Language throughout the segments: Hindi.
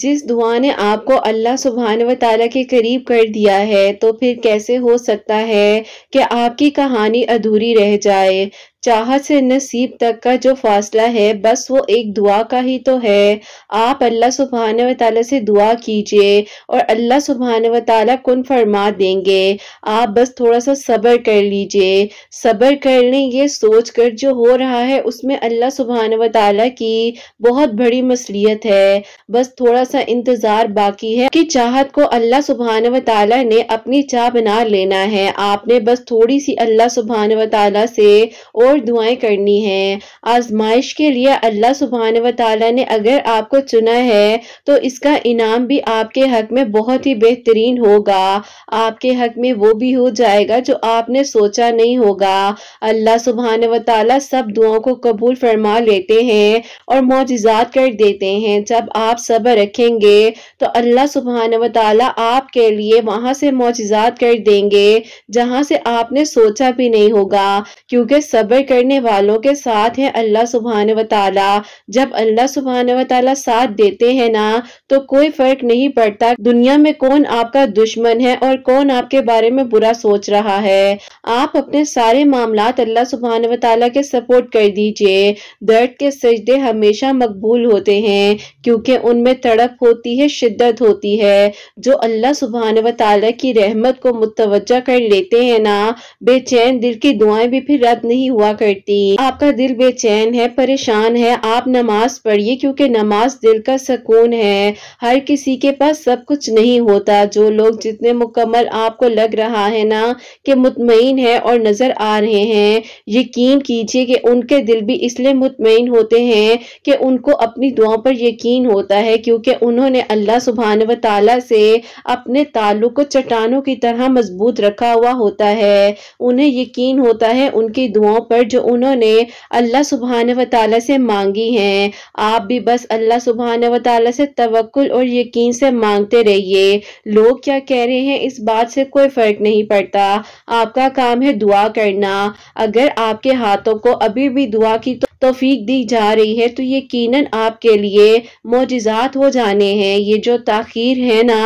जिस दुआ ने आपको अल्लाह सुबहान व तला के करीब कर दिया है तो फिर कैसे हो सकता है कि आपकी कहानी अधूरी रह जाए चाह से नसीब तक का जो फासला है बस वो एक दुआ का ही तो है आप अल्लाह सुबहान व से दुआ कीजिए और अल्लाह सुबहान व कन फरमा देंगे आप बस थोड़ा सा सब्र कर लीजिए सब्र कर लें ये सोच कर जो हो रहा है उसमें अल्लाह सुबहान व की बहुत बड़ी मसलियत है बस थोड़ा सा इंतज़ार बाकी है कि चाहत को अल्लाह सुबहान व ने अपनी चाह बना लेना है आपने बस थोड़ी सी अल्लाह सुबहान व से और और दुआएं करनी है आजमाइश के लिए अल्लाह सुबहान वाली ने अगर आपको चुना है तो इसका इनाम भी आपके हक में बहुत ही बेहतरीन होगा आपके हक में वो भी हो जाएगा जो आपने सोचा नहीं होगा अल्लाह सुबहान व सब दुआओं को कबूल फरमा लेते हैं और मोजात कर देते हैं जब आप सब्र रखेंगे तो अल्लाह सुबहान वाल आपके लिए वहां से मोजात कर देंगे जहाँ से आपने सोचा भी नहीं होगा क्योंकि सब्र सब्र करने वालों के साथ है अल्लाह सुबहान व जब अल्लाह सुबहान व साथ देते हैं ना तो कोई फर्क नहीं पड़ता दुनिया में कौन आपका दुश्मन है और कौन आपके बारे में बुरा सोच रहा है आप अपने सारे मामला अल्लाह सुबहान व के सपोर्ट कर दीजिए दर्द के सजदे हमेशा मकबूल होते हैं क्योंकि उनमें तड़प होती है शिद्दत होती है जो अल्लाह सुबहान व की रहमत को मुतवजा कर लेते हैं ना बेचैन दिल की दुआएं भी फिर रद्द नहीं हुआ हुआ करती आपका दिल बेचैन है परेशान है आप नमाज पढ़िए क्योंकि नमाज दिल का सुकून है हर किसी के पास सब कुछ नहीं होता जो लोग जितने मुकम्मल आपको लग रहा है ना कि मुतमिन है और नजर आ रहे हैं यकीन कीजिए कि उनके दिल भी इसलिए मुतमिन होते हैं कि उनको अपनी दुआओं पर यकीन होता है क्योंकि उन्होंने अल्लाह सुबहान व ताला से अपने ताल्लुक को चट्टानों की तरह मजबूत रखा हुआ होता है उन्हें यकीन होता है उनकी दुआओं पर पर जो उन्होंने अल्लाह सुबहान व ताली से मांगी हैं आप भी बस अल्लाह सुबहान व ताली से तवक्ल और यकीन से मांगते रहिए लोग क्या कह रहे हैं इस बात से कोई फ़र्क नहीं पड़ता आपका काम है दुआ करना अगर आपके हाथों को अभी भी दुआ की तो तोफीक दी जा रही है तो यकीन आपके लिए मोजात हो जाने हैं ये जो तखीर है ना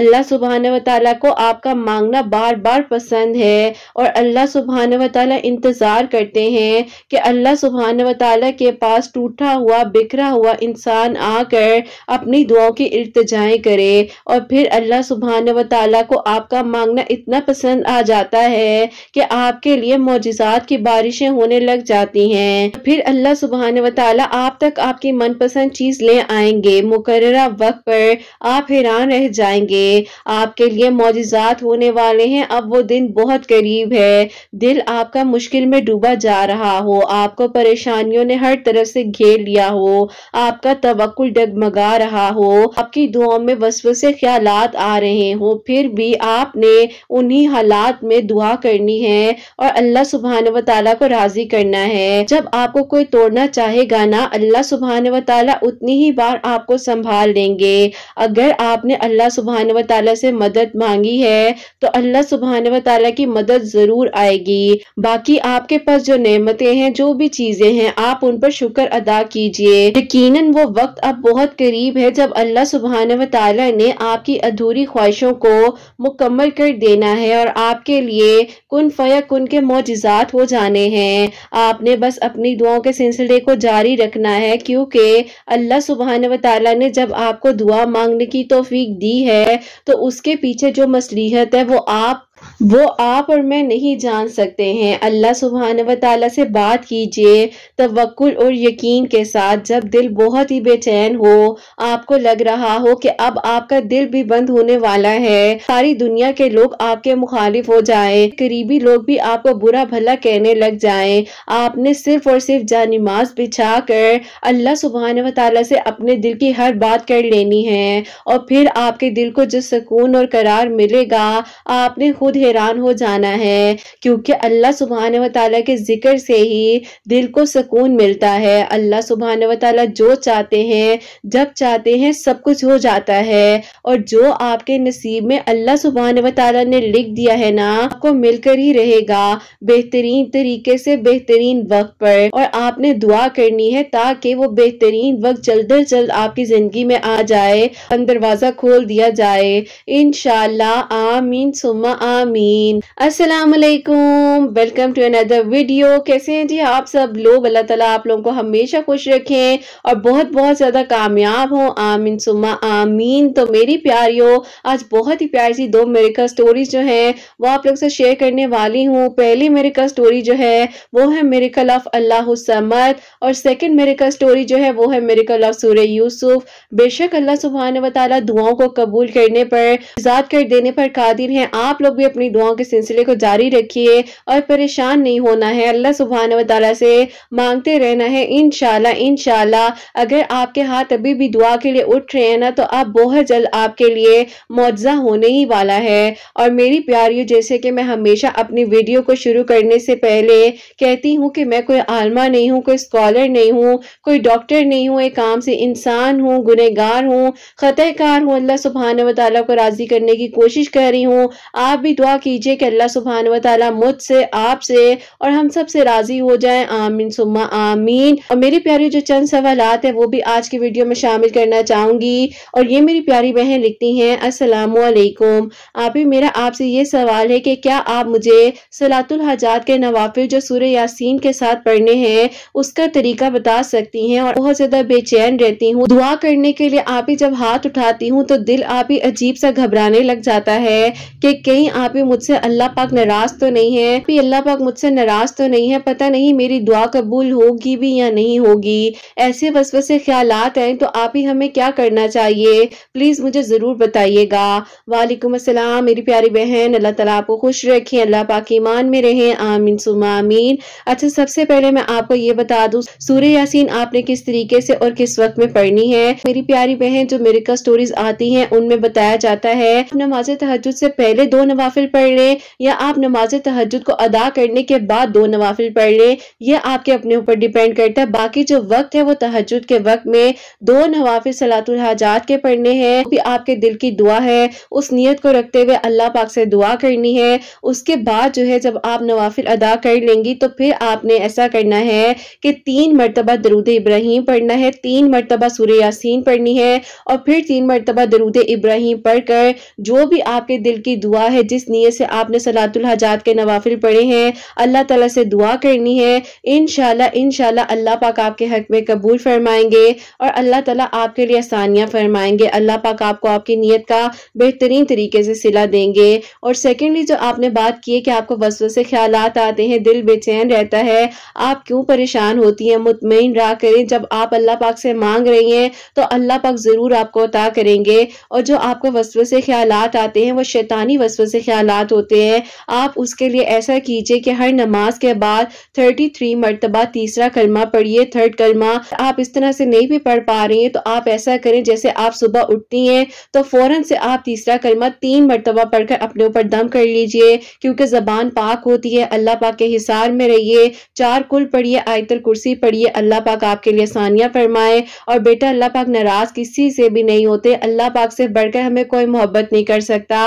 अल्लाह सुबहान व को आपका मांगना बार बार पसंद है और अल्लाह सुबहान व इंतज़ार करते हैं कि अल्लाह सुबहान व के पास टूटा हुआ बिखरा हुआ इंसान आकर अपनी दुआओं की इल्तजाएँ करे और फिर अल्लाह सुबहान व को आपका मांगना इतना पसंद आ जाता है कि आपके लिए मोजात की बारिशें होने लग जाती हैं फिर अल्लाह सुबहान व आप तक आपकी मनपसंद चीज़ ले आएंगे मुकर वक्त पर आप हैरान रह जाएंगे आपके लिए मोजात होने वाले हैं अब वो दिन बहुत करीब है दिल आपका मुश्किल में डूबा जा रहा हो आपको परेशानियों ने हर तरफ से घेर लिया हो आपका तवक्ल डगमगा रहा हो आपकी दुआओं में से ख्याल आ रहे हो फिर भी आपने उन्ही हालात में दुआ करनी है और अल्लाह सुबहान व को राजी करना है जब आपको कोई तोड़ना चाहेगा ना अल्लाह सुबहान व उतनी ही बार आपको संभाल लेंगे अगर आपने अल्लाह सुबहान व ताली से मदद मांगी है तो अल्लाह सुबहान व की मदद ज़रूर आएगी बाकी आपके पास जो नमतें हैं जो भी चीज़ें हैं आप उन पर शुक्र अदा कीजिए यकीन वो वक्त अब बहुत करीब है जब अल्लाह सुबहान व ने आपकी अधूरी ख्वाहिशों को मुकम्मल कर देना है और आपके लिए कन फया कन के मोजात हो जाने हैं आपने बस अपनी दुआओं के सिलसिले को जारी रखना है क्योंकि अल्लाह सुबहान व ने जब आपको दुआ मांगने की तोफीक दी है तो उसके पीछे जो मसलीहत है वो आप वो आप और मैं नहीं जान सकते हैं अल्लाह सुबहान वाली से बात कीजिए तवक्ल और यकीन के साथ जब दिल बहुत ही बेचैन हो आपको लग रहा हो कि अब आपका दिल भी बंद होने वाला है सारी दुनिया के लोग आपके मुखालिफ हो जाए करीबी लोग भी आपको बुरा भला कहने लग जाए आपने सिर्फ और सिर्फ जानमाज बिछा कर अल्लाह सुबहान वाली से अपने दिल की हर बात कर लेनी है और फिर आपके दिल को जो सुकून और करार मिलेगा आपने खुद हैरान हो जाना है क्योंकि अल्लाह सुबहान व ताली के ज़िक्र से ही दिल को सुकून मिलता है अल्लाह सुबहान व ताली जो चाहते हैं जब चाहते हैं सब कुछ हो जाता है और जो आपके नसीब में अल्लाह सुबहान व ताली ने लिख दिया है ना आपको मिलकर ही रहेगा बेहतरीन तरीके से बेहतरीन वक्त पर और आपने दुआ करनी है ताकि वो बेहतरीन वक्त जल्द अज जल्द आपकी जिंदगी में आ जाए दरवाजा खोल दिया जाए इन आमीन सुमा आमीन अस्सलाम वालेकुम वेलकम टू अनदर वीडियो कैसे हैं जी आप सब लोग अल्लाह ताला आप लोगों को हमेशा खुश रखें और बहुत बहुत ज़्यादा कामयाब हो आमीन सुमा आमीन तो मेरी प्यारी हो आज बहुत ही प्यारी सी दो मेरिकल स्टोरीज जो हैं वो आप लोग से शेयर करने वाली हूँ पहली मेरिकल स्टोरी जो है वो है मेरिकल ऑफ अल्लाह समद और सेकेंड मेरिकल स्टोरी जो है वो है मेरिकल ऑफ सूर्य यूसुफ बेशक अल्लाह सुबहान वाली दुआओं को कबूल करने पर आजाद कर देने पर कादिर हैं आप लोग भी अपनी दुआओं के सिलसिले को जारी रखिए और परेशान नहीं होना है अल्लाह सुबहान तला से मांगते रहना है इन शाह अगर आपके हाथ अभी भी दुआ के लिए उठ रहे हैं ना तो आप बहुत जल्द आपके लिए मुआवजा होने ही वाला है और मेरी प्यारियों जैसे कि मैं हमेशा अपनी वीडियो को शुरू करने से पहले कहती हूँ कि मैं कोई आलमा नहीं हूँ कोई स्कॉलर नहीं हूँ कोई डॉक्टर नहीं हूँ एक काम से इंसान हूँ गुनहगार हूँ कार हूँ अल्लाह सुबहान वाली को राज़ी करने की कोशिश कर रही हूँ आप भी दुआ कीजिए कि अल्लाह सुबहान वाली मुझसे आपसे और हम सब से राजी हो जाए आमीन सुमा आमीन और मेरी प्यारी जो चंद सवाल है वो भी आज की वीडियो में शामिल करना चाहूंगी और ये मेरी प्यारी बहन लिखती हैं असलकुम आप ही मेरा आपसे ये सवाल है कि क्या आप मुझे सलातुल हजात के नवाफिर जो सूर्य यासीन के साथ पढ़ने हैं उसका तरीका बता सकती हैं और बहुत ज्यादा बेचैन रहती हूँ दुआ करने के लिए आप ही जब हाथ उठाती हूँ तो दिल आप ही अजीब सा घबराने लग जाता है कि कहीं आप यहाँ पे मुझसे अल्लाह पाक नाराज तो नहीं है अल्लाह पाक मुझसे नाराज तो नहीं है पता नहीं मेरी दुआ कबूल होगी भी या नहीं होगी ऐसे वसवसे ख्याल है तो आप ही हमें क्या करना चाहिए प्लीज मुझे जरूर बताइएगा वालेकुम असलम मेरी प्यारी बहन अल्लाह तला आपको खुश रखें अल्लाह पाक ईमान में रहें आमीन सुमा अच्छा सबसे पहले मैं आपको ये बता दू सूर्य यासीन आपने किस तरीके से और किस वक्त में पढ़नी है मेरी प्यारी बहन जो मेरे का स्टोरीज आती है उनमें बताया जाता है नमाज तहज से पहले दो नवाफिल नवाफिल पढ़ लें या आप नमाज तहजद को अदा करने के बाद दो नवाफिल पढ़ लें यह आपके अपने ऊपर डिपेंड करता है बाकी जो वक्त है वो तहजद के वक्त में दो नवाफिल सलातुल हाजात के पढ़ने हैं भी आपके दिल की दुआ है उस नीयत को रखते हुए अल्लाह पाक से दुआ करनी है उसके बाद जो है जब आप नवाफिल अदा कर लेंगी तो फिर आपने ऐसा करना है कि तीन मरतबा दरूद इब्राहिम पढ़ना है तीन मरतबा सूर यासीन पढ़नी है और फिर तीन मरतबा दरूद इब्राहिम पढ़कर जो भी आपके दिल की दुआ है जिस नीयत से आपने सलातुल हजात के नवाफिल पढ़े हैं अल्लाह तला से दुआ करनी है इन इन अल्लाह पाक आपके हक में कबूल फरमाएंगे और अल्लाह तला आपके लिए आसानियाँ फरमाएंगे अल्लाह पाक आपको आपकी नीयत का बेहतरीन तरीके से सिला देंगे और सेकेंडली जो आपने बात की है कि आपको वसव से ख्याल आते हैं दिल बेचैन रहता है आप क्यों परेशान होती हैं मुतमिन रहा करें जब आप अल्लाह पाक से मांग रही हैं तो अल्लाह पाक ज़रूर आपको अता करेंगे और जो आपको वसव से ख्याल आते हैं वो शैतानी वसव से ख्याल ख्याल होते हैं आप उसके लिए ऐसा कीजिए कि हर नमाज के बाद थर्टी थ्री मरतबा तीसरा कलमा पढ़िए थर्ड कलमा आप इस तरह से नहीं भी पढ़ पा रही हैं तो आप ऐसा करें जैसे आप सुबह उठती हैं तो फ़ौरन से आप तीसरा कलमा तीन मरतबा पढ़कर अपने ऊपर दम कर लीजिए क्योंकि ज़बान पाक होती है अल्लाह पाक के हिसार में रहिए चार कुल पढ़िए आयतल कुर्सी पढ़िए अल्लाह पाक आपके लिए आसानियाँ फरमाए और बेटा अल्लाह पाक नाराज़ किसी से भी नहीं होते अल्लाह पाक से बढ़कर हमें कोई मोहब्बत नहीं कर सकता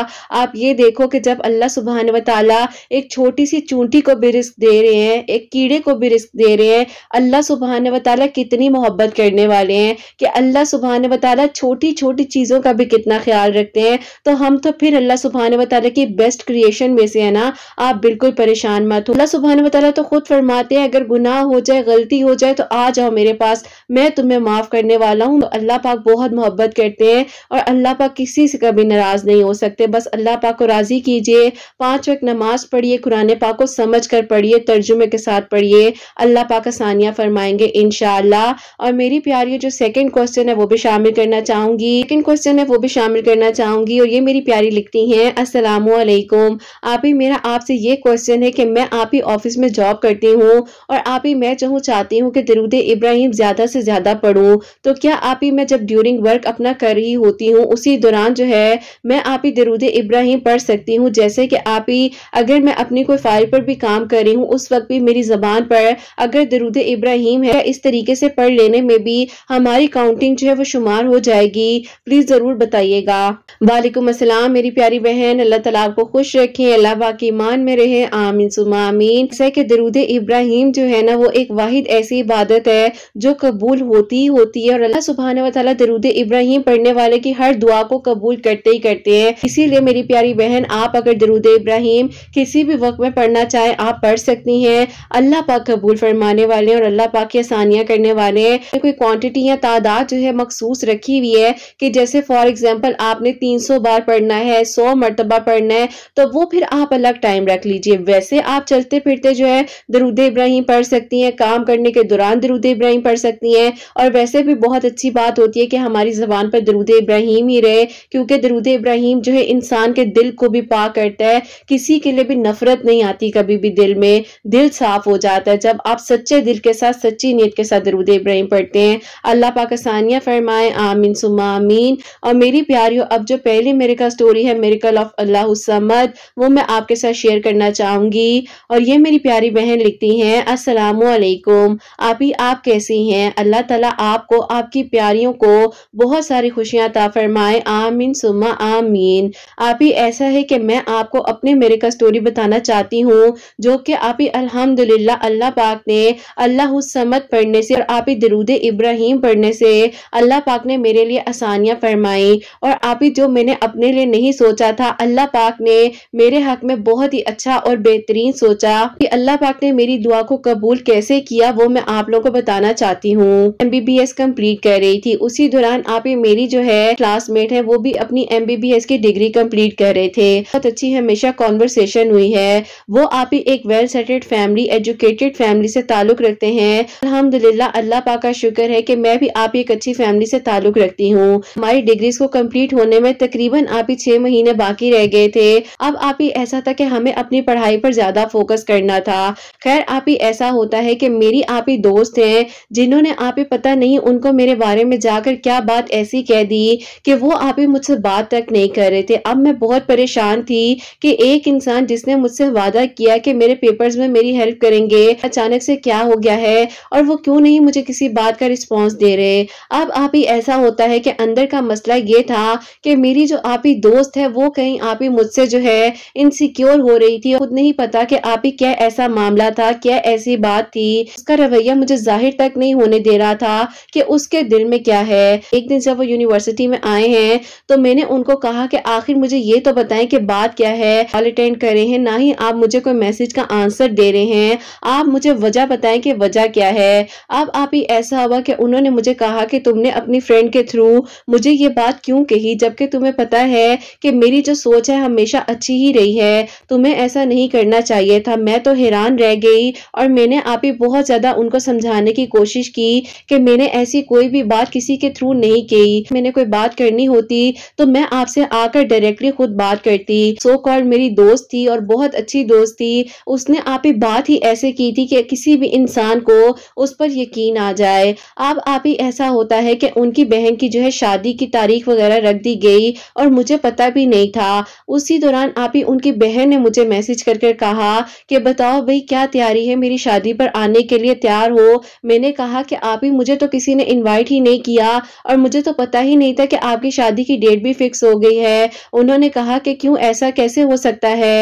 आप ये देखो कि कि जब अल्लाह सुबहान वाली एक छोटी सी चूंटी को भी रिस्क दे रहे हैं एक कीड़े को भी रिस्क दे रहे हैं अल्लाह सुबहान व कितनी मोहब्बत करने वाले हैं कि अल्लाह सुबहान व छोटी छोटी चीज़ों का भी कितना ख्याल रखते हैं तो हम तो फिर अल्लाह सुबहान व की बेस्ट क्रिएशन में से है ना आप बिल्कुल परेशान मत हो अल्लाह सुबहान व तो खुद फरमाते हैं अगर गुनाह हो जाए गलती हो जाए तो आ जाओ मेरे पास मैं तुम्हें माफ़ करने वाला हूँ तो अल्लाह पाक बहुत मोहब्बत करते हैं और अल्लाह पाक किसी से कभी नाराज़ नहीं हो सकते बस अल्लाह पाक को राज़ी तस्बी कीजिए पांच वक्त नमाज पढ़िए कुरान पाक को समझ कर पढ़िए तर्जुमे के साथ पढ़िए अल्लाह पाक आसानियाँ फरमाएंगे इनशाला और मेरी प्यारी जो सेकेंड क्वेश्चन है वो भी शामिल करना चाहूंगी सेकेंड क्वेश्चन है वो भी शामिल करना चाहूंगी और ये मेरी प्यारी लिखती है असलकुम आप ही मेरा आपसे ये क्वेश्चन है कि मैं आप ही ऑफिस में जॉब करती हूँ और आप ही मैं चाहूँ चाहती हूँ कि दरूद इब्राहिम ज़्यादा से ज़्यादा पढ़ूँ तो क्या आप ही मैं जब ड्यूरिंग वर्क अपना कर रही होती हूँ उसी दौरान जो है मैं आप ही दरूद इब्राहिम पढ़ सकती सकती हूँ जैसे कि आप ही अगर मैं अपनी कोई फाइल पर भी काम कर रही हूँ उस वक्त भी मेरी जबान पर अगर दरुद इब्राहिम है इस तरीके से पढ़ लेने में भी हमारी काउंटिंग जो है वो शुमार हो जाएगी प्लीज़ ज़रूर बताइएगा वालेकुम असलम मेरी प्यारी बहन अल्लाह ताला आपको खुश रखे अल्लाह बाकी मान में रहे आमीन सुमा आमीन जैसे दरूद इब्राहिम जो है ना वो एक वाहिद ऐसी इबादत है जो कबूल होती ही होती है और अल्लाह सुबहान वाली दरूद इब्राहिम पढ़ने वाले की हर दुआ को कबूल करते ही करते हैं इसीलिए मेरी प्यारी बहन आप अगर दरूद इब्राहिम किसी भी वक्त में पढ़ना चाहे आप पढ़ सकती हैं अल्लाह पाक कबूल फरमाने वाले और अल्लाह पाक की आसानियाँ करने वाले कोई क्वान्टिटी या तादाद जो है मखसूस रखी हुई है कि जैसे फॉर एग्जाम्पल आपने तीन तीन सौ बार पढ़ना है सौ मरतबा पढ़ना है तो वो फिर आप अलग टाइम रख लीजिए वैसे आप चलते फिरते जो है दरुद इब्राहिम पढ़ सकती हैं काम करने के दौरान दरुद इब्राहिम पढ़ सकती हैं और वैसे भी बहुत अच्छी बात होती है कि हमारी जबान पर दरुद इब्राहिम ही रहे क्योंकि दरुद इब्राहिम जो है इंसान के दिल को भी पा करता है किसी के लिए भी नफरत नहीं आती कभी भी दिल में दिल साफ हो जाता है जब आप सच्चे दिल के साथ सच्ची नीयत के साथ दरुद इब्राहिम पढ़ते हैं अल्लाह पाकिस्तानिया फरमाए आमीन सुमा आमीन और मेरी प्यारियों अब जो पहली मेरे का स्टोरी है मेरिकल ऑफ अल्लाह समद वो मैं आपके साथ शेयर करना चाहूंगी और ये मेरी प्यारी बहन लिखती हैं वालेकुम आप ही आप कैसी हैं अल्लाह ताला आपको आपकी प्यारियों को बहुत सारी खुशियां ताफरमाए आमीन सुमा आमीन आप ही ऐसा है कि मैं आपको अपने मेरे का स्टोरी बताना चाहती हूँ जो कि आप ही अलहमदिल्ला अल्लाह पाक ने अल्लाह समद पढ़ने से और आप ही दरूद इब्राहिम पढ़ने से अल्लाह पाक ने मेरे लिए आसानियाँ फरमाई और आप ही जो मैंने अपने लिए नहीं सोचा था अल्लाह पाक ने मेरे हक में बहुत ही अच्छा और बेहतरीन सोचा कि अल्लाह पाक ने मेरी दुआ को कबूल कैसे किया वो मैं आप लोगों को बताना चाहती हूँ M B B S complete कर रही थी उसी दौरान आप ही मेरी जो है क्लासमेट है वो भी अपनी एम बी बी एस की डिग्री कम्प्लीट कर रहे थे बहुत अच्छी हमेशा कॉन्वर्सेशन हुई है वो आप ही एक well settled family educated family से ताल्लुक रखते हैं अलहमदिल्ला अल्लाह पाक का शुक्र है कि मैं भी आप एक अच्छी फैमिली से ताल्लुक रखती हूँ हमारी डिग्रीज को कम्प्लीट होने में तकरीबन आप ही छह महीने बाकी रह गए थे अब आप ही ऐसा था कि हमें अपनी पढ़ाई पर ज्यादा फोकस करना था खैर आप ही ऐसा होता है कि मेरी आप ही दोस्त हैं जिन्होंने आप ही पता नहीं उनको मेरे बारे में जाकर क्या बात ऐसी कह दी कि वो आप ही मुझसे बात तक नहीं कर रहे थे अब मैं बहुत परेशान थी कि एक इंसान जिसने मुझसे वादा किया कि मेरे पेपर्स में मेरी हेल्प करेंगे अचानक से क्या हो गया है और वो क्यों नहीं मुझे किसी बात का रिस्पॉन्स दे रहे अब आप ही ऐसा होता है कि अंदर का मसला ये था कि मेरी जो आप ही दोस्त है वो कहीं आप ही मुझसे जो है इनसिक्योर हो रही थी खुद नहीं पता कि आप ही क्या ऐसा मामला था क्या ऐसी बात थी उसका रवैया मुझे जाहिर तक नहीं होने दे रहा था कि उसके दिल में क्या है एक दिन जब वो यूनिवर्सिटी में आए हैं तो मैंने उनको कहा कि आखिर मुझे ये तो बताएं कि बात क्या है कॉल अटेंड करे है हैं ना ही आप मुझे कोई मैसेज का आंसर दे रहे हैं आप मुझे वजह बताएं कि वजह क्या है अब आप ही ऐसा हुआ कि उन्होंने मुझे कहा कि तुमने अपनी फ्रेंड के थ्रू मुझे ये बात क्यों कही जबकि तुम्हें पता है कि मेरी जो सोच है हमेशा अच्छी ही रही है तुम्हें ऐसा नहीं करना चाहिए था मैं तो हैरान रह गई और मैंने आप ही बहुत ज़्यादा उनको समझाने की कोशिश की कि मैंने ऐसी कोई भी बात किसी के थ्रू नहीं की मैंने कोई बात करनी होती तो मैं आपसे आकर डायरेक्टली खुद बात करती सो कॉल मेरी दोस्त थी और बहुत अच्छी दोस्त थी उसने आप ही बात ही ऐसे की थी कि किसी भी इंसान को उस पर यकीन आ जाए अब आप ही ऐसा होता है कि उनकी बहन की जो है शादी की तारीख वगैरह रख दी गई गई और मुझे पता भी नहीं था उसी दौरान आप ही उनकी बहन ने मुझे मैसेज करके कहा कि बताओ भाई क्या तैयारी है मेरी शादी पर आने के लिए तैयार हो मैंने कहा कि आप ही मुझे तो किसी ने इनवाइट ही नहीं किया और मुझे तो पता ही नहीं था कि आपकी शादी की डेट भी फिक्स हो गई है उन्होंने कहा कि क्यों ऐसा कैसे हो सकता है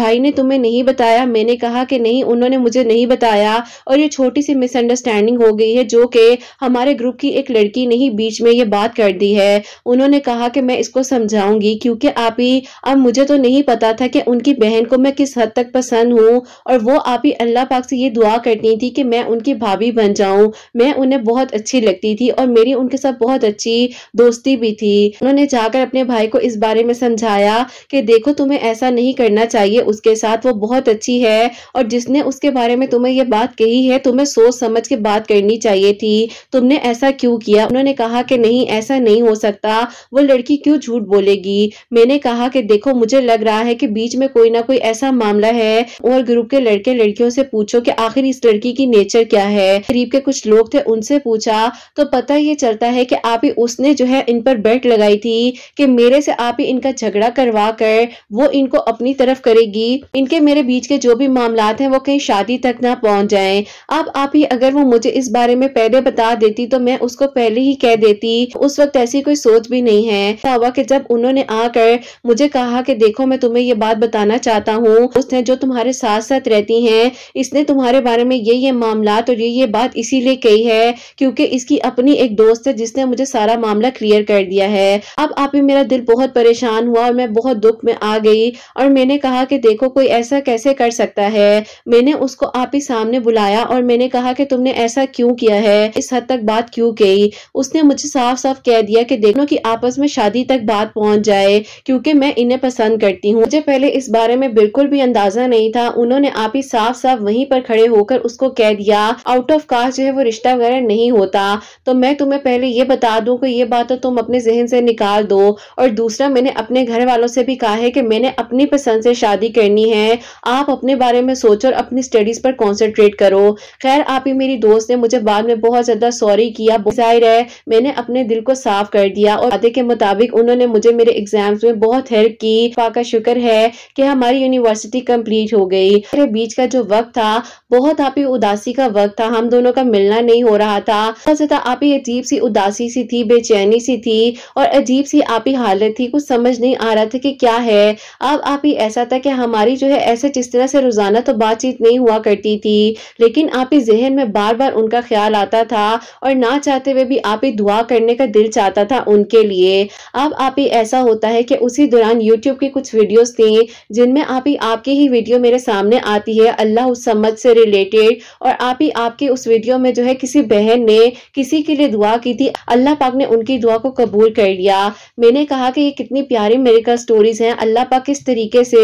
भाई ने तुम्हें नहीं बताया मैंने कहा कि नहीं उन्होंने मुझे नहीं बताया और ये छोटी सी मिसअंडरस्टैंडिंग हो गई है जो कि हमारे ग्रुप की एक लड़की ने ही बीच में ये बात कर दी है उन्होंने कहा कि मैं इसको समझाऊंगी क्योंकि आप ही अब मुझे तो नहीं पता था कि उनकी बहन को मैं किस हद तक पसंद हूँ और वो आप ही अल्लाह पाक से ये दुआ करती थी कि मैं उनकी भाभी बन जाऊँ मैं उन्हें बहुत अच्छी लगती थी और मेरी उनके साथ बहुत अच्छी दोस्ती भी थी उन्होंने जाकर अपने भाई को इस बारे में समझाया कि देखो तुम्हें ऐसा नहीं करना चाहिए उसके साथ वो बहुत अच्छी है और जिसने उसके बारे में तुम्हें ये बात कही है तुम्हें सोच समझ के बात करनी चाहिए थी तुमने ऐसा क्यों किया उन्होंने कहा कि नहीं ऐसा नहीं हो सकता वो लड़की क्यों क्यों झूठ बोलेगी मैंने कहा कि देखो मुझे लग रहा है कि बीच में कोई ना कोई ऐसा मामला है और ग्रुप के लड़के लड़कियों से पूछो कि आखिर इस लड़की की नेचर क्या है करीब के कुछ लोग थे उनसे पूछा तो पता ये चलता है कि आप ही उसने जो है इन पर बैट लगाई थी कि मेरे से आप ही इनका झगड़ा करवा कर वो इनको अपनी तरफ करेगी इनके मेरे बीच के जो भी मामला है वो कहीं शादी तक ना पहुंच जाए अब आप ही अगर वो मुझे इस बारे में पहले बता देती तो मैं उसको पहले ही कह देती उस वक्त ऐसी कोई सोच भी नहीं है होगा कि जब उन्होंने आकर मुझे कहा कि देखो मैं तुम्हें ये बात बताना चाहता हूँ उसने जो तुम्हारे साथ साथ रहती हैं इसने तुम्हारे बारे में ये ये मामला और ये ये बात इसीलिए कही है क्योंकि इसकी अपनी एक दोस्त है जिसने मुझे सारा मामला क्लियर कर दिया है अब आप ही मेरा दिल बहुत परेशान हुआ और मैं बहुत दुख में आ गई और मैंने कहा कि देखो कोई ऐसा कैसे कर सकता है मैंने उसको आप ही सामने बुलाया और मैंने कहा कि तुमने ऐसा क्यों किया है इस हद तक बात क्यों कही उसने मुझे साफ साफ कह दिया कि देखो कि आपस में शादी तक तक बात पहुंच जाए क्योंकि मैं इन्हें पसंद करती हूँ मुझे पहले इस बारे में बिल्कुल भी अंदाजा नहीं था उन्होंने आप ही साफ साफ वहीं पर खड़े होकर उसको कह दिया आउट ऑफ कास्ट जो है वो रिश्ता वगैरह नहीं होता तो मैं तुम्हें पहले ये बता दूं कि ये बात तो तुम अपने जहन से निकाल दो और दूसरा मैंने अपने घर वालों से भी कहा है कि मैंने अपनी पसंद से शादी करनी है आप अपने बारे में सोचो और अपनी स्टडीज पर कॉन्सेंट्रेट करो खैर आप ही मेरी दोस्त ने मुझे बाद में बहुत ज्यादा सॉरी किया जाहिर है मैंने अपने दिल को साफ कर दिया और आधे के मुताबिक उन उन्होंने मुझे मेरे एग्जाम्स में बहुत हेल्प की खुदा का शुक्र है कि हमारी यूनिवर्सिटी कंप्लीट हो गई मेरे बीच का जो वक्त था बहुत आप ही उदासी का वक्त था हम दोनों का मिलना नहीं हो रहा था बहुत ज्यादा आप ही अजीब सी उदासी सी थी बेचैनी सी थी और अजीब सी आप ही हालत थी कुछ समझ नहीं आ रहा था कि क्या है अब आप ही ऐसा था कि हमारी जो है ऐसे जिस तरह से रोजाना तो बातचीत नहीं हुआ करती थी लेकिन आप ही जहन में बार बार उनका ख्याल आता था और ना चाहते हुए भी आप ही दुआ करने का दिल चाहता था उनके लिए आप अब आप ही ऐसा होता है कि उसी दौरान यूट्यूब की कुछ वीडियोस थी जिनमें आप ही आपकी ही वीडियो मेरे सामने आती है अल्लाह उस समझ से रिलेटेड और आप ही आपके उस वीडियो में जो है किसी बहन ने किसी के लिए दुआ की थी अल्लाह पाक ने उनकी दुआ को कबूल कर लिया मैंने कहा कि ये कितनी प्यारी मेरिकल स्टोरीज हैं अल्लाह पाक किस तरीके से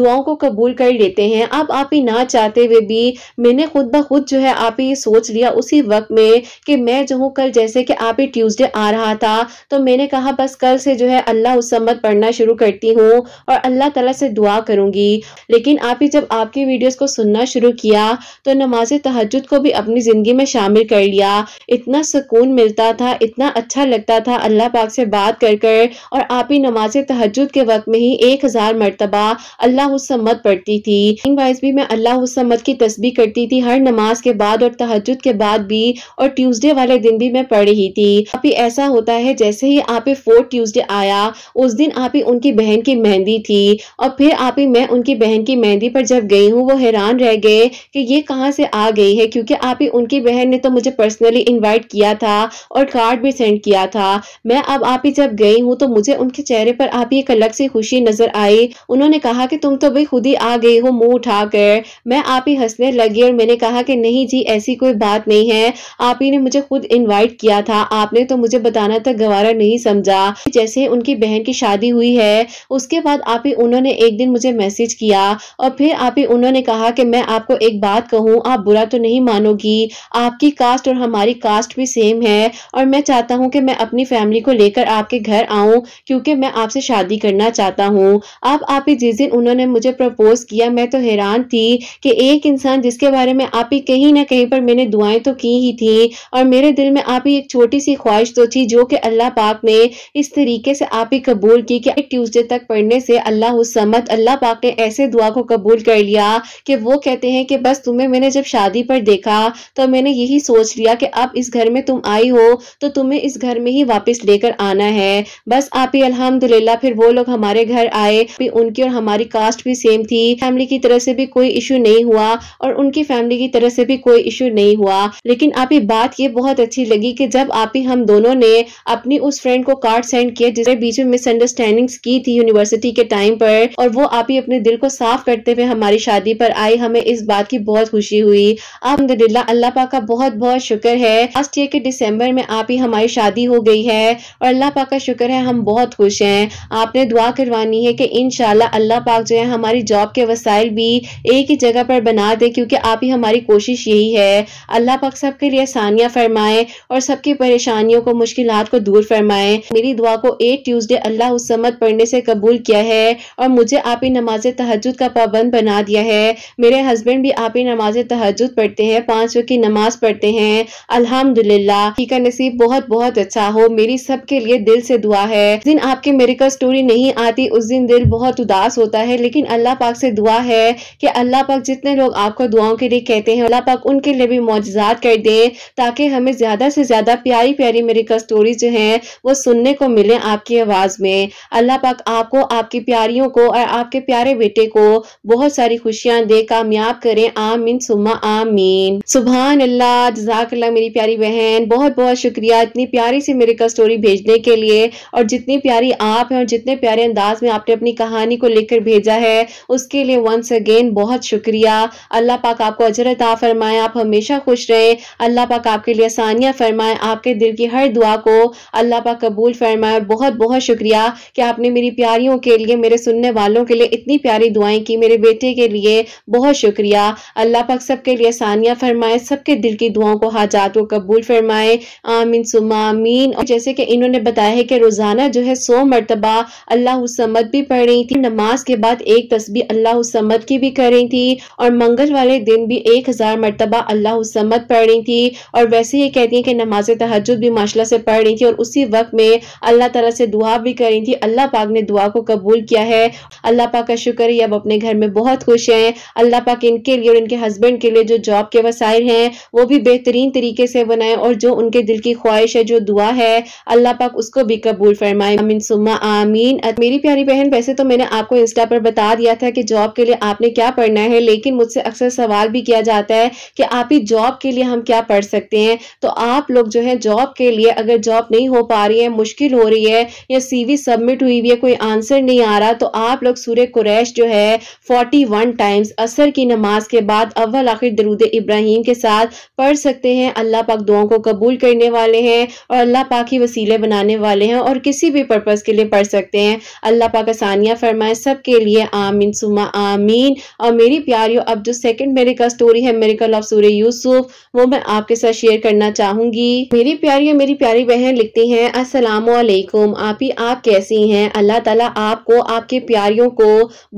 दुआओं को कबूल कर लेते हैं अब आप ही ना चाहते हुए भी मैंने खुद ब खुद जो है आप ही सोच लिया उसी वक्त में कि मैं जो हूँ कल जैसे कि आप ही ट्यूजडे आ रहा था तो मैंने कहा बस कल से जो है अल्लाह उसम्मत पढ़ना शुरू करती हूँ और अल्लाह तला से दुआ करूंगी लेकिन आप ही जब आपकी वीडियोस को सुनना शुरू किया तो नमाज तहजद को भी अपनी ज़िंदगी में शामिल कर लिया इतना सुकून मिलता था इतना अच्छा लगता था अल्लाह पाक से बात कर कर और आप ही नमाज तहजद के वक्त में ही एक हज़ार मरतबा अल्लाह सम्मत पढ़ती थी वाइज भी मैं अल्लाह सम्मत की तस्बी करती थी हर नमाज के बाद और तहजद के बाद भी और ट्यूजडे वाले दिन भी मैं पढ़ रही थी आप ही ऐसा होता है जैसे ही आप फोर्थ ट्यूजडे थर्सडे आया उस दिन आप ही उनकी बहन की मेहंदी थी और फिर आप ही मैं उनकी बहन की मेहंदी पर जब गई हूँ वो हैरान रह गए कि ये कहाँ से आ गई है क्योंकि आप ही उनकी बहन ने तो मुझे पर्सनली इन्वाइट किया था और कार्ड भी सेंड किया था मैं अब आप ही जब गई हूँ तो मुझे उनके चेहरे पर आप ही एक अलग सी खुशी नजर आई उन्होंने कहा कि तुम तो भाई खुद ही आ गई हो मुंह उठाकर मैं आप ही हंसने लगी और मैंने कहा कि नहीं जी ऐसी कोई बात नहीं है आप ही ने मुझे खुद इन्वाइट किया था आपने तो मुझे बताना तक गवारा नहीं समझा जैसे उनकी बहन की शादी हुई है उसके बाद आप ही उन्होंने एक दिन मुझे मैसेज किया और फिर आप ही उन्होंने कहा कि मैं आपको एक बात कहूँ आप बुरा तो नहीं मानोगी आपकी कास्ट और हमारी कास्ट भी सेम है और मैं चाहता हूँ कि मैं अपनी फैमिली को लेकर आपके घर आऊँ क्योंकि मैं आपसे शादी करना चाहता हूँ अब आप ही जिस दिन उन्होंने मुझे प्रपोज किया मैं तो हैरान थी कि एक इंसान जिसके बारे में आप ही कहीं ना कहीं पर मैंने दुआएं तो की ही थी और मेरे दिल में आप ही एक छोटी सी ख्वाहिश तो थी जो कि अल्लाह पाक ने इस तरीके तरीके से आप ही कबूल की कि ट्यूसडे तक पढ़ने से अल्लाह समत अल्लाह पाक ने ऐसे दुआ को कबूल कर लिया कि वो कहते हैं कि बस तुम्हें मैंने जब शादी पर देखा तो मैंने यही सोच लिया कि अब इस घर में तुम आई हो तो तुम्हें इस घर में ही वापस लेकर आना है बस आप ही अल्हम्दुलिल्लाह फिर वो लोग हमारे घर आए भी उनकी और हमारी कास्ट भी सेम थी फैमिली की तरफ से भी कोई इशू नहीं हुआ और उनकी फैमिली की तरफ से भी कोई इशू नहीं हुआ लेकिन आप ही बात ये बहुत अच्छी लगी कि जब आप ही हम दोनों ने अपनी उस फ्रेंड को कार्ड सेंड किया है जिसने बीच में मिसअंडरस्टैंडिंग्स की थी यूनिवर्सिटी के टाइम पर और वो आप ही अपने दिल को साफ करते हुए हमारी शादी पर आई हमें इस बात की बहुत खुशी हुई अलहमदिल्ला अल्लाह पाक का बहुत बहुत शुक्र है लास्ट ईयर के डिसम्बर में आप ही हमारी शादी हो गई है और अल्लाह पाक का शुक्र है हम बहुत खुश हैं आपने दुआ करवानी है कि इन अल्लाह पाक जो है हमारी जॉब के वसाइल भी एक ही जगह पर बना दे क्योंकि आप ही हमारी कोशिश यही है अल्लाह पाक सबके लिए आसानियाँ फरमाए और सबकी परेशानियों को मुश्किल को दूर फरमाए मेरी दुआ को ए ट्यूसडे अल्लाह उसमत पढ़ने से कबूल किया है और मुझे आप ही नमाज तहजद का पाबंद बना दिया है मेरे हस्बैंड भी आप ही नमाज तहजद पढ़ते हैं पाँच वक्त की नमाज पढ़ते हैं अल्हम्दुलिल्लाह ठीक का नसीब बहुत बहुत अच्छा हो मेरी सबके लिए दिल से दुआ है दिन आपके मेरिकल स्टोरी नहीं आती उस दिन दिल बहुत उदास होता है लेकिन अल्लाह पाक से दुआ है कि अल्लाह पाक जितने लोग आपको दुआओं के लिए कहते हैं अल्लाह पाक उनके लिए भी मुआजात कर दें ताकि हमें ज़्यादा से ज़्यादा प्यारी प्यारी मेरिकल स्टोरी जो है वो सुनने को मिले आपकी आवाज में अल्लाह पाक आपको आपकी प्यारियों को और आपके प्यारे बेटे को बहुत सारी खुशियां दे कामयाब करें आमीन सुमा आमीन सुबह अल्लाह अल्लाह मेरी प्यारी बहन बहुत बहुत शुक्रिया इतनी प्यारी सी मेरे का स्टोरी भेजने के लिए और जितनी प्यारी आप हैं और जितने प्यारे अंदाज में आपने अपनी कहानी को लेकर भेजा है उसके लिए वंस अगेन बहुत शुक्रिया अल्लाह पाक आपको अजरत आ फरमाए आप हमेशा खुश रहें अल्लाह पाक आपके लिए आसानियाँ फरमाए आपके दिल की हर दुआ को अल्लाह पाक कबूल फरमाए और बहुत बहुत शुक्रिया कि आपने मेरी प्यारियों के लिए मेरे सुनने वालों के लिए इतनी प्यारी दुआएं की मेरे बेटे के लिए बहुत शुक्रिया अल्लाह पाक सबके लिए सानिया फरमाए सबके दिल की दुआओं को हाजात को कबूल फरमाए आमीन सुमा आमीन और जैसे कि इन्होंने बताया है कि रोज़ाना जो है सौ मरतबा अल्लाह समद भी पढ़ रही थी नमाज के बाद एक तस्वीर अल्लाह समद की भी कर रही थी और मंगल वाले दिन भी एक हज़ार मरतबा अल्लाह समद पढ़ रही थी और वैसे ये कहती हैं कि नमाज तहजद भी माशाला से पढ़ रही थी और उसी वक्त में अल्लाह तला से दुआ भी करी थी अल्लाह पाक ने दुआ को कबूल किया है अल्लाह पाक का शुक्र है अब अपने घर में बहुत खुश हैं अल्लाह पाक इनके लिए और इनके हस्बैंड के लिए जो जॉब के वसाइल हैं वो भी बेहतरीन तरीके से बनाए और जो उनके दिल की ख्वाहिश है जो दुआ है अल्लाह पाक उसको भी कबूल फरमाए अमीन सुमा आमीन मेरी प्यारी बहन वैसे तो मैंने आपको इंस्टा पर बता दिया था कि जॉब के लिए आपने क्या पढ़ना है लेकिन मुझसे अक्सर सवाल भी किया जाता है कि आप ही जॉब के लिए हम क्या पढ़ सकते हैं तो आप लोग जो है जॉब के लिए अगर जॉब नहीं हो पा रही है मुश्किल हो रही है रही है या सीवी सबमिट हुई हुई है कोई आंसर नहीं आ रहा तो आप लोग सूर्य कुरैश जो है फोर्टी वन टाइम्स असर की नमाज के बाद अव्वल आखिर दरूद इब्राहिम के साथ पढ़ सकते हैं अल्लाह पाक दुआओं को कबूल करने वाले हैं और अल्लाह पाक ही वसीले बनाने वाले हैं और किसी भी पर्पज़ के लिए पढ़ सकते हैं अल्लाह पाक आसानियाँ फरमाए सब के लिए आमीन सुमा आमीन और मेरी प्यारियों अब जो सेकंड मेरे का स्टोरी है मेरिकल ऑफ सूर्य यूसुफ वो मैं आपके साथ शेयर करना चाहूंगी मेरी प्यारी मेरी प्यारी बहन लिखती हैं असलम वालेकुम आप ही आप कैसी हैं अल्लाह ताला आपको आपके प्यारियों को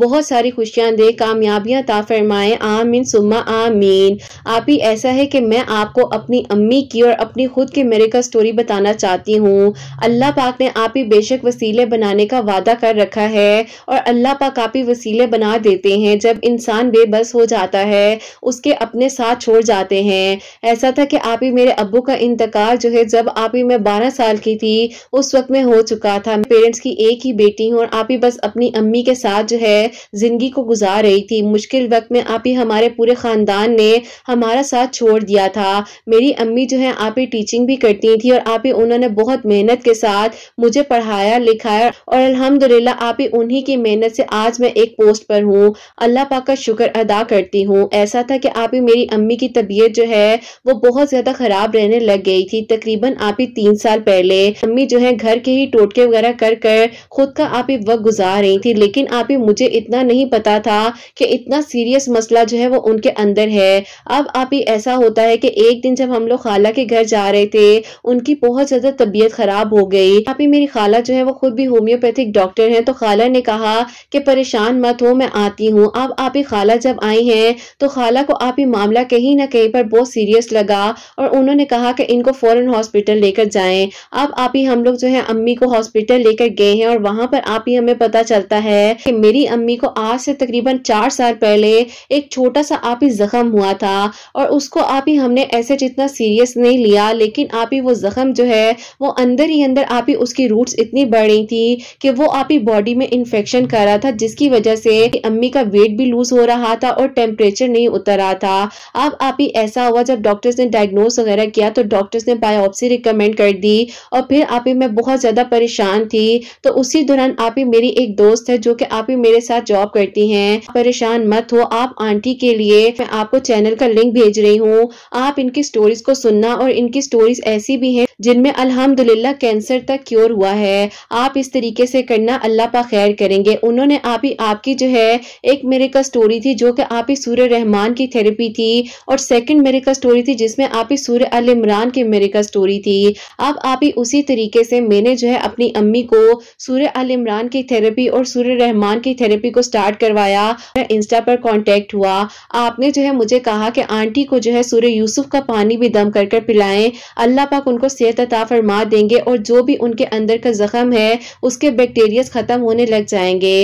बहुत सारी खुशियाँ दे कामयाबियां ता फरमाए आमीन सुम्मा आमीन आप ही ऐसा है कि मैं आपको अपनी अम्मी की और अपनी खुद की मेरे का स्टोरी बताना चाहती हूँ अल्लाह पाक ने आप ही बेशक वसीले बनाने का वादा कर रखा है और अल्लाह पाक आप ही वसीले बना देते हैं जब इंसान बेबस हो जाता है उसके अपने साथ छोड़ जाते हैं ऐसा था कि आप ही मेरे अबू का इंतकाल जो है जब आप ही मैं बारह साल की थी उस वक्त में हो चुका था पेरेंट्स की एक ही बेटी हूँ और आप ही बस अपनी अम्मी के साथ जो है जिंदगी को गुजार रही थी मुश्किल वक्त में आप ही हमारे पूरे खानदान ने हमारा साथ छोड़ दिया था मेरी अम्मी जो है आप ही टीचिंग भी करती थी और आप ही उन्होंने बहुत मेहनत के साथ मुझे पढ़ाया लिखाया और अलहमदुल्ला आप ही उन्ही की मेहनत से आज मैं एक पोस्ट पर हूँ अल्लाह पाक का शुक्र अदा करती हूँ ऐसा था कि आप ही मेरी अम्मी की तबीयत जो है वो बहुत ज़्यादा ख़राब रहने लग गई थी तकरीबन आप ही तीन साल पहले अम्मी जो है घर के ही टोटके वगैरह कर कर खुद का आप ही वक्त गुजार रही थी लेकिन आप ही मुझे इतना नहीं पता था कि इतना सीरियस मसला जो है वो उनके अंदर है अब आप ही ऐसा होता है कि एक दिन जब हम लोग खाला के घर जा रहे थे उनकी बहुत ज्यादा तबीयत खराब हो गई आप ही मेरी खाला जो है वो खुद भी होम्योपैथिक डॉक्टर है तो खाला ने कहा कि परेशान मत हो मैं आती हूँ अब आप ही खाला जब आई है तो खाला को आप ही मामला कहीं ना कहीं पर बहुत सीरियस लगा और उन्होंने कहा कि इनको फॉरन हॉस्पिटल लेकर जाए अब आप ही हम लोग जो है अम्मी अम्मी को हॉस्पिटल लेकर गए हैं और वहां पर आप ही हमें पता चलता है कि मेरी अम्मी को आज से तकरीबन चार साल पहले एक छोटा सा आप ही जख्म हुआ था और उसको आप ही हमने ऐसे जितना सीरियस नहीं लिया लेकिन आप ही वो जख्म जो है वो अंदर ही अंदर आप ही उसकी रूट्स इतनी बढ़ रही थी कि वो आप ही बॉडी में इन्फेक्शन कर रहा था जिसकी वजह से अम्मी का वेट भी लूज हो रहा था और टेम्परेचर नहीं उतर रहा था अब आप ही ऐसा हुआ जब डॉक्टर्स ने डायग्नोस वगैरह किया तो डॉक्टर्स ने बायोप्सी रिकमेंड कर दी और फिर आप ही मैं बहुत ज्यादा ज़्यादा परेशान थी तो उसी दौरान आप ही मेरी एक दोस्त है जो कि आप ही मेरे साथ जॉब करती हैं परेशान मत हो आप आंटी के लिए मैं आपको चैनल का लिंक भेज रही हूँ आप इनकी स्टोरीज को सुनना और इनकी स्टोरीज ऐसी भी है जिनमें अल्हम्दुलिल्लाह कैंसर तक क्योर हुआ है आप इस तरीके से करना अल्लाह पा खैर करेंगे उन्होंने आप ही आपकी जो है एक मेरे का स्टोरी थी जो कि आप ही सूर्य रहमान की थेरेपी थी और सेकंड मेरे का स्टोरी थी जिसमें आप ही सूर्य अल इमरान की मेरे का स्टोरी थी अब आप ही उसी तरीके से मैंने जो जो है अपनी अम्मी को सूर्य अल इमरान की थेरेपी और सूर्य रहमान की थेरेपी को स्टार्ट करवाया इंस्टा पर कॉन्टेक्ट हुआ आपने जो है मुझे कहा कि आंटी को जो है सूर्य यूसुफ का पानी भी दम कर कर पिलाएं अल्लाह पाक उनको सेहत अता फरमा देंगे और जो भी उनके अंदर का जख्म है उसके बैक्टीरियाज खत्म होने लग जाएंगे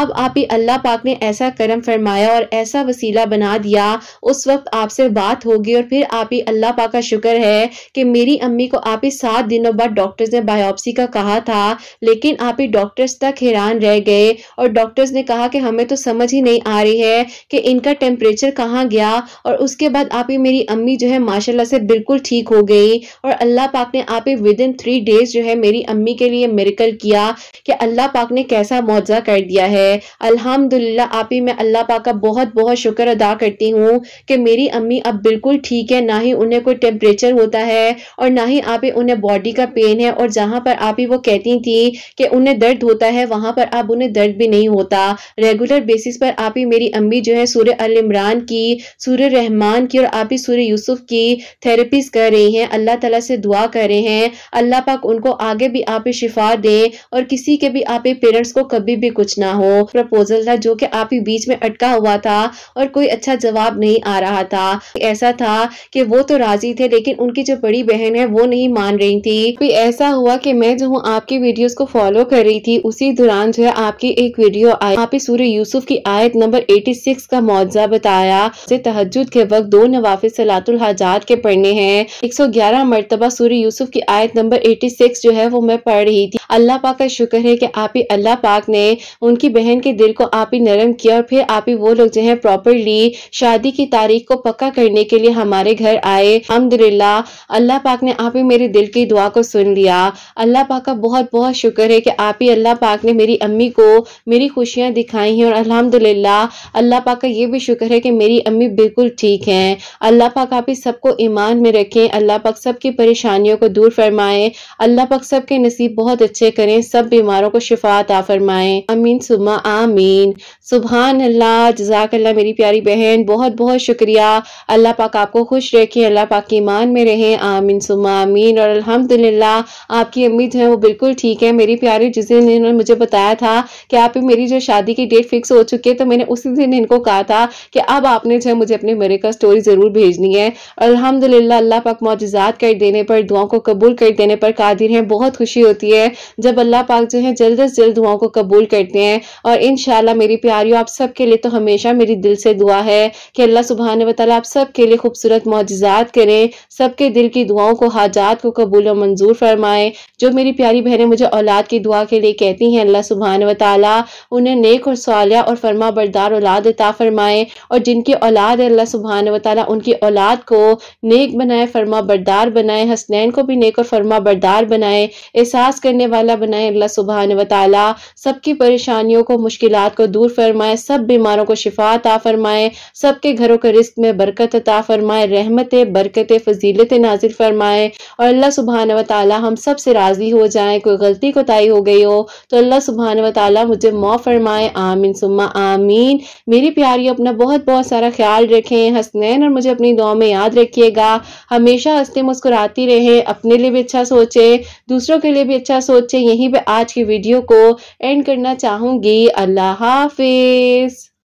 अब आप ही अल्लाह पाक ने ऐसा कर्म फरमाया और ऐसा वसीला बना दिया उस वक्त आपसे बात होगी और फिर आप ही अल्लाह पाक का शुक्र है कि मेरी अम्मी को आप ही सात दिनों बाद डॉक्टर्स ने बायोप्सी का कहा था लेकिन आप ही डॉक्टर्स तक हैरान रह गए और डॉक्टर्स ने कहा कि हमें तो समझ ही नहीं आ रही है कि इनका टेम्परेचर कहाँ गया और उसके बाद आप ही मेरी अम्मी जो है माशाल्लाह से बिल्कुल ठीक हो गई और अल्लाह पाक ने आप ही विद इन थ्री डेज जो है मेरी अम्मी के लिए मेरिकल किया कि अल्लाह पाक ने कैसा मुआवजा कर दिया है अल्हम्दुलिल्लाह आप ही मैं अल्लाह पाक का बहुत बहुत शुक्र अदा करती हूँ कि मेरी अम्मी अब बिल्कुल ठीक है ना ही उन्हें कोई टेम्परेचर होता है और ना ही आप ही उन्हें बॉडी का पेन है और जहाँ पर आप जहाँ भी वो कहती थी कि उन्हें दर्द होता है वहाँ पर अब उन्हें दर्द भी नहीं होता रेगुलर बेसिस पर आप ही मेरी अम्मी जो है सूर्य अल इमरान की सूर्य रहमान की और आप ही सूर्य यूसुफ की थेरेपीज कर रही हैं अल्लाह तला से दुआ कर रहे हैं अल्लाह पाक उनको आगे भी आप ही शिफा दें और किसी के भी आप पेरेंट्स को कभी भी कुछ ना हो प्रपोजल था जो कि आप ही बीच में अटका हुआ था और कोई अच्छा जवाब नहीं आ रहा था ऐसा था कि वो तो राजी थे लेकिन उनकी जो बड़ी बहन है वो नहीं मान रही थी ऐसा हुआ कि मैं जो हूँ आपकी वीडियोस को फॉलो कर रही थी उसी दौरान जो है आपकी एक वीडियो आई आप सूर्य यूसुफ की आयत नंबर 86 का मुआवजा बताया से तहजद के वक्त दो नवाफि सलातुल हाजात के पढ़ने हैं 111 मरतबा सूर्य यूसुफ की आयत नंबर 86 जो है वो मैं पढ़ रही थी अल्लाह पाक का शुक्र है कि आप ही अल्लाह पाक ने उनकी बहन के दिल को आप ही नरम किया और फिर आप ही वो लोग जो है प्रॉपरली शादी की तारीख को पक्का करने के लिए हमारे घर आए अलहमदिल्ला अल्लाह पाक ने आप ही मेरे दिल की दुआ को सुन लिया अल्लाह पाक का बहुत बहुत शुक्र है कि आप ही अल्लाह पाक ने मेरी अम्मी को मेरी खुशियाँ दिखाई हैं और अल्हम्दुलिल्लाह अल्लाह पाक का ये भी शुक्र है कि मेरी अम्मी बिल्कुल ठीक हैं अल्लाह पाक आप ही सबको ईमान में रखें अल्लाह पाक सब की परेशानियों को दूर फरमाएं अल्लाह पाक सब के नसीब बहुत अच्छे करें सब बीमारों को शिफात आ फरमाएं अमीन सुमा आमीन सुबहान अल्लाह जजाक अल्लाह मेरी प्यारी बहन बहुत बहुत शुक्रिया अल्लाह पाक आपको खुश रखें अल्लाह पाक ईमान में रहें आमीन सुमा आमीन और अलहमदिल्ला आपकी अम्मी जो हैं वो बिल्कुल ठीक है मेरी प्यारी जिस दिन इन्होंने मुझे बताया था कि आप मेरी जो शादी की डेट फिक्स हो चुकी है तो मैंने उसी दिन इनको कहा था कि अब आपने जो है मुझे अपने मेरे का स्टोरी ज़रूर भेजनी है अलहमदिल्ला अल्लाह पाक मोजात कर देने पर दुआओं को कबूल कर देने पर कादिर हैं बहुत खुशी होती है जब अल्लाह पाक जो है जल्द अज जल्द दुआओं को कबूल करते हैं और इन मेरी प्यारियों आप सबके लिए तो हमेशा मेरी दिल से दुआ है कि अल्लाह सुबह ने बताया आप सबके लिए खूबसूरत मुआजात करें सबके दिल की दुआओं को हाजात को कबूल और मंजूर फरमाएं जो मेरी मेरी प्यारी बहनें मुझे औलाद की दुआ के लिए कहती हैं अल्लाह सुबहान व उन्हें नेक और सालिया और फरमा बरदार औलाद अता फरमाए और जिनकी औलाद है अल्लाह सुबहान व उनकी औलाद को नेक बनाए फरमा बरदार बनाए हसनैन को भी नेक और फरमा बरदार बनाए एहसास करने वाला बनाए अल्लाह सुबहान व सबकी परेशानियों को मुश्किल को दूर फरमाए सब बीमारों को शिफा अता फरमाए सबके घरों के रिस्क में बरकत अता फरमाए रहमत बरकत फजीलत नाजिल फरमाए और अल्लाह सुबहान व हम सबसे राजी हो हो जाए कोई गलती कोताही हो गई हो तो अल्लाह सुबहान वाली मुझे मौ फरमाए आमीन सुम्मा आमीन मेरी प्यारी अपना बहुत बहुत सारा ख्याल रखें हसनैन और मुझे अपनी दुआ में याद रखिएगा हमेशा हंसते मुस्कुराती रहें अपने लिए भी अच्छा सोचे दूसरों के लिए भी अच्छा सोचे यहीं पर आज की वीडियो को एंड करना चाहूँगी अल्लाह हाफिज़